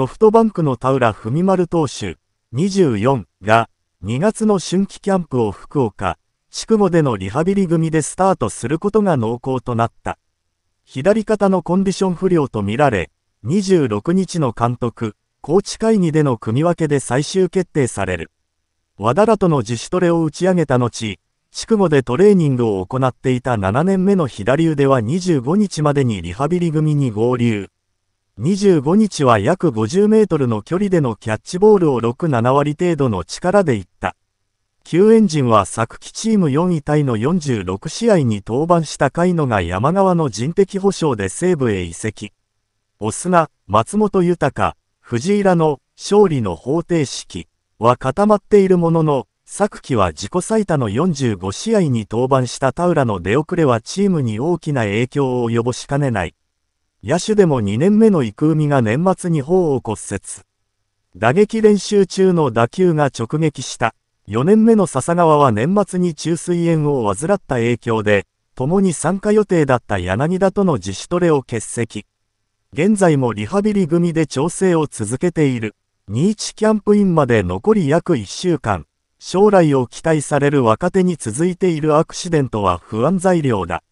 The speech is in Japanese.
ソフトバンクの田浦文丸投手24が2月の春季キャンプを福岡、筑後でのリハビリ組でスタートすることが濃厚となった。左肩のコンディション不良とみられ、26日の監督、コーチ会議での組み分けで最終決定される。和田らとの自主トレを打ち上げた後、筑後でトレーニングを行っていた7年目の左腕は25日までにリハビリ組に合流。25日は約50メートルの距離でのキャッチボールを6、7割程度の力でいった。救援陣は昨季チーム4位タイの46試合に登板した甲斐野が山側の人的保障で西部へ移籍。オスナ、松本豊、藤井らの勝利の方程式は固まっているものの、昨季は自己最多の45試合に登板した田浦の出遅れはチームに大きな影響を及ぼしかねない。野手でも2年目の育海が年末に頬を骨折。打撃練習中の打球が直撃した。4年目の笹川は年末に虫垂炎を患った影響で、共に参加予定だった柳田との自主トレを欠席。現在もリハビリ組で調整を続けている。21キャンプインまで残り約1週間。将来を期待される若手に続いているアクシデントは不安材料だ。